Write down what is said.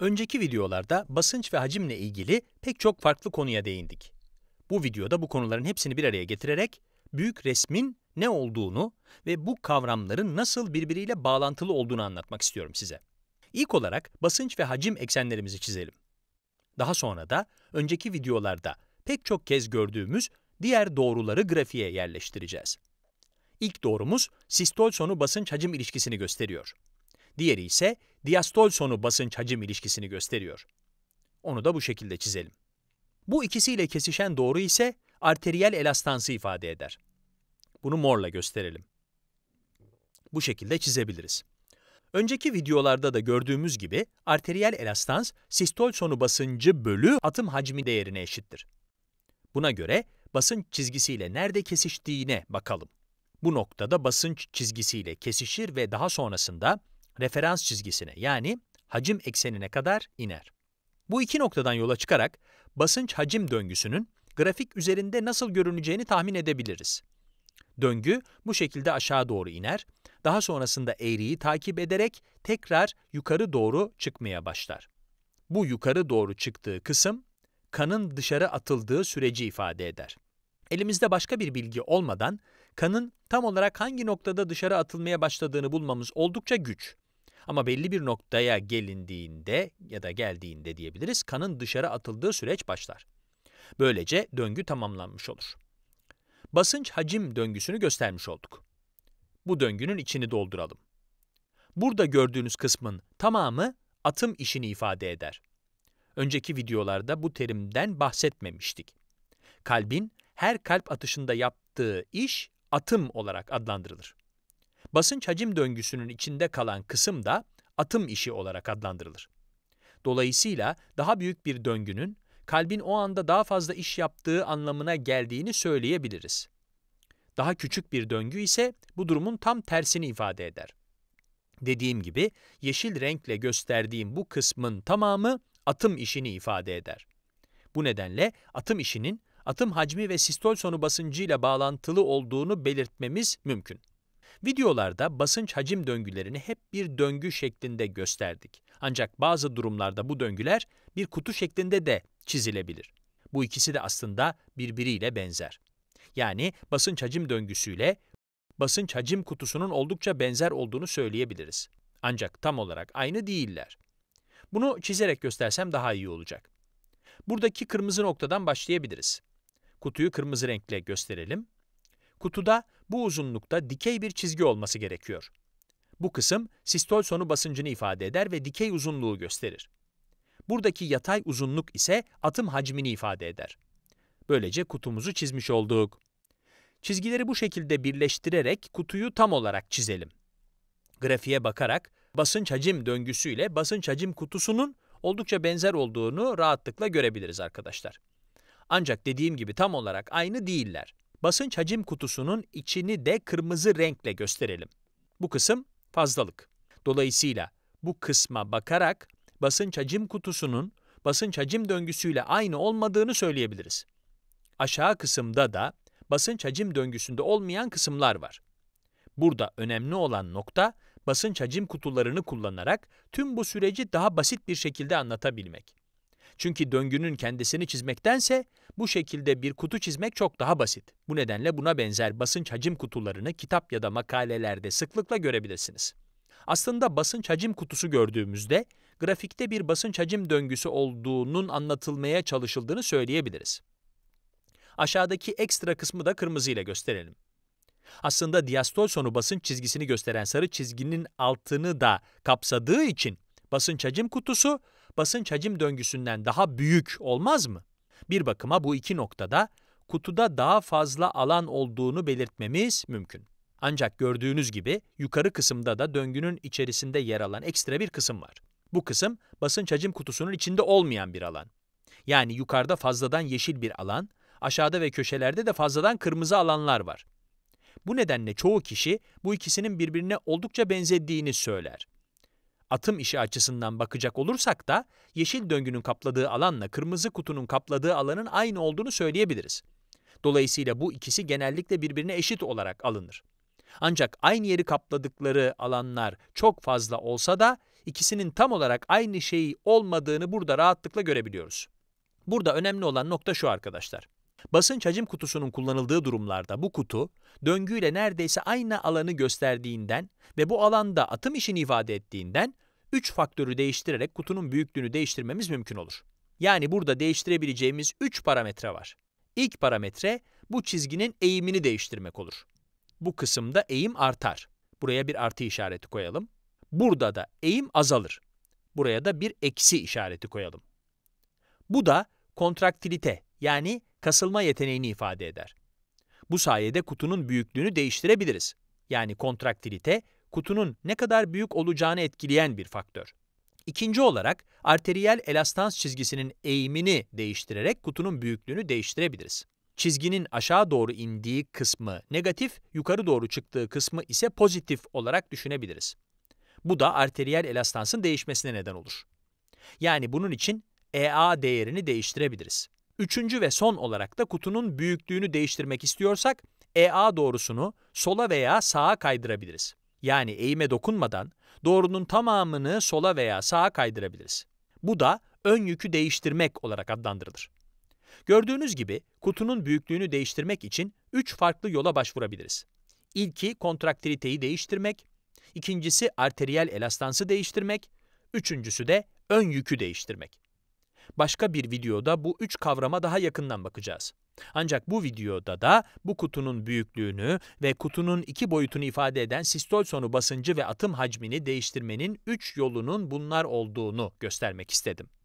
Önceki videolarda basınç ve hacimle ilgili pek çok farklı konuya değindik. Bu videoda bu konuların hepsini bir araya getirerek büyük resmin ne olduğunu ve bu kavramların nasıl birbiriyle bağlantılı olduğunu anlatmak istiyorum size. İlk olarak basınç ve hacim eksenlerimizi çizelim. Daha sonra da önceki videolarda pek çok kez gördüğümüz diğer doğruları grafiğe yerleştireceğiz. İlk doğrumuz sistol sonu basınç hacim ilişkisini gösteriyor diğeri ise diastol sonu basınç hacim ilişkisini gösteriyor. Onu da bu şekilde çizelim. Bu ikisiyle kesişen doğru ise arteriyel elastansı ifade eder. Bunu morla gösterelim. Bu şekilde çizebiliriz. Önceki videolarda da gördüğümüz gibi arteriyel elastans sistol sonu basıncı bölü atım hacmi değerine eşittir. Buna göre basınç çizgisiyle nerede kesiştiğine bakalım. Bu noktada basınç çizgisiyle kesişir ve daha sonrasında referans çizgisine yani hacim eksenine kadar iner. Bu iki noktadan yola çıkarak basınç hacim döngüsünün grafik üzerinde nasıl görüneceğini tahmin edebiliriz. Döngü bu şekilde aşağı doğru iner, daha sonrasında eğriyi takip ederek tekrar yukarı doğru çıkmaya başlar. Bu yukarı doğru çıktığı kısım, kanın dışarı atıldığı süreci ifade eder. Elimizde başka bir bilgi olmadan, kanın tam olarak hangi noktada dışarı atılmaya başladığını bulmamız oldukça güç. Ama belli bir noktaya gelindiğinde ya da geldiğinde diyebiliriz kanın dışarı atıldığı süreç başlar. Böylece döngü tamamlanmış olur. Basınç hacim döngüsünü göstermiş olduk. Bu döngünün içini dolduralım. Burada gördüğünüz kısmın tamamı atım işini ifade eder. Önceki videolarda bu terimden bahsetmemiştik. Kalbin her kalp atışında yaptığı iş atım olarak adlandırılır. Basınç hacim döngüsünün içinde kalan kısım da atım işi olarak adlandırılır. Dolayısıyla daha büyük bir döngünün kalbin o anda daha fazla iş yaptığı anlamına geldiğini söyleyebiliriz. Daha küçük bir döngü ise bu durumun tam tersini ifade eder. Dediğim gibi yeşil renkle gösterdiğim bu kısmın tamamı atım işini ifade eder. Bu nedenle atım işinin atım hacmi ve sistol sonu basıncıyla bağlantılı olduğunu belirtmemiz mümkün. Videolarda basınç hacim döngülerini hep bir döngü şeklinde gösterdik. Ancak bazı durumlarda bu döngüler bir kutu şeklinde de çizilebilir. Bu ikisi de aslında birbiriyle benzer. Yani basınç hacim döngüsüyle basınç hacim kutusunun oldukça benzer olduğunu söyleyebiliriz. Ancak tam olarak aynı değiller. Bunu çizerek göstersem daha iyi olacak. Buradaki kırmızı noktadan başlayabiliriz. Kutuyu kırmızı renkle gösterelim Kutuda bu uzunlukta dikey bir çizgi olması gerekiyor. Bu kısım sistol sonu basıncını ifade eder ve dikey uzunluğu gösterir. Buradaki yatay uzunluk ise atım hacmini ifade eder. Böylece kutumuzu çizmiş olduk. Çizgileri bu şekilde birleştirerek kutuyu tam olarak çizelim. Grafiğe bakarak basınç hacim döngüsü ile basınç hacim kutusunun oldukça benzer olduğunu rahatlıkla görebiliriz arkadaşlar. Ancak dediğim gibi tam olarak aynı değiller. Basınç hacim kutusunun içini de kırmızı renkle gösterelim. Bu kısım fazlalık. Dolayısıyla bu kısma bakarak basınç hacim kutusunun basınç hacim döngüsüyle aynı olmadığını söyleyebiliriz. Aşağı kısımda da basınç hacim döngüsünde olmayan kısımlar var. Burada önemli olan nokta basınç hacim kutularını kullanarak tüm bu süreci daha basit bir şekilde anlatabilmek. Çünkü döngünün kendisini çizmektense bu şekilde bir kutu çizmek çok daha basit. Bu nedenle buna benzer basınç hacim kutularını kitap ya da makalelerde sıklıkla görebilirsiniz. Aslında basınç hacim kutusu gördüğümüzde grafikte bir basınç hacim döngüsü olduğunun anlatılmaya çalışıldığını söyleyebiliriz. Aşağıdaki ekstra kısmı da kırmızıyla gösterelim. Aslında diastol sonu basınç çizgisini gösteren sarı çizginin altını da kapsadığı için basınç hacim kutusu basınç hacim döngüsünden daha büyük olmaz mı? Bir bakıma bu iki noktada kutuda daha fazla alan olduğunu belirtmemiz mümkün. Ancak gördüğünüz gibi yukarı kısımda da döngünün içerisinde yer alan ekstra bir kısım var. Bu kısım basınç hacim kutusunun içinde olmayan bir alan. Yani yukarıda fazladan yeşil bir alan, aşağıda ve köşelerde de fazladan kırmızı alanlar var. Bu nedenle çoğu kişi bu ikisinin birbirine oldukça benzediğini söyler atım işi açısından bakacak olursak da yeşil döngünün kapladığı alanla kırmızı kutunun kapladığı alanın aynı olduğunu söyleyebiliriz. Dolayısıyla bu ikisi genellikle birbirine eşit olarak alınır. Ancak aynı yeri kapladıkları alanlar çok fazla olsa da ikisinin tam olarak aynı şeyi olmadığını burada rahatlıkla görebiliyoruz. Burada önemli olan nokta şu arkadaşlar. Basınç hacim kutusunun kullanıldığı durumlarda bu kutu, döngüyle neredeyse aynı alanı gösterdiğinden ve bu alanda atım işini ifade ettiğinden, 3 faktörü değiştirerek kutunun büyüklüğünü değiştirmemiz mümkün olur. Yani burada değiştirebileceğimiz 3 parametre var. İlk parametre, bu çizginin eğimini değiştirmek olur. Bu kısımda eğim artar. Buraya bir artı işareti koyalım. Burada da eğim azalır. Buraya da bir eksi işareti koyalım. Bu da kontraktilite yani kasılma yeteneğini ifade eder. Bu sayede kutunun büyüklüğünü değiştirebiliriz. Yani kontraktilite, kutunun ne kadar büyük olacağını etkileyen bir faktör. İkinci olarak, arteriyel elastans çizgisinin eğimini değiştirerek kutunun büyüklüğünü değiştirebiliriz. Çizginin aşağı doğru indiği kısmı negatif, yukarı doğru çıktığı kısmı ise pozitif olarak düşünebiliriz. Bu da arteriyel elastansın değişmesine neden olur. Yani bunun için EA değerini değiştirebiliriz. Üçüncü ve son olarak da kutunun büyüklüğünü değiştirmek istiyorsak EA doğrusunu sola veya sağa kaydırabiliriz. Yani eğime dokunmadan doğrunun tamamını sola veya sağa kaydırabiliriz. Bu da ön yükü değiştirmek olarak adlandırılır. Gördüğünüz gibi kutunun büyüklüğünü değiştirmek için 3 farklı yola başvurabiliriz. İlki kontraktiliteyi değiştirmek, ikincisi arteriyel elastansı değiştirmek, üçüncüsü de ön yükü değiştirmek başka bir videoda bu üç kavrama daha yakından bakacağız. Ancak bu videoda da bu kutunun büyüklüğünü ve kutunun iki boyutunu ifade eden sistol sonu basıncı ve atım hacmini değiştirmenin üç yolunun bunlar olduğunu göstermek istedim.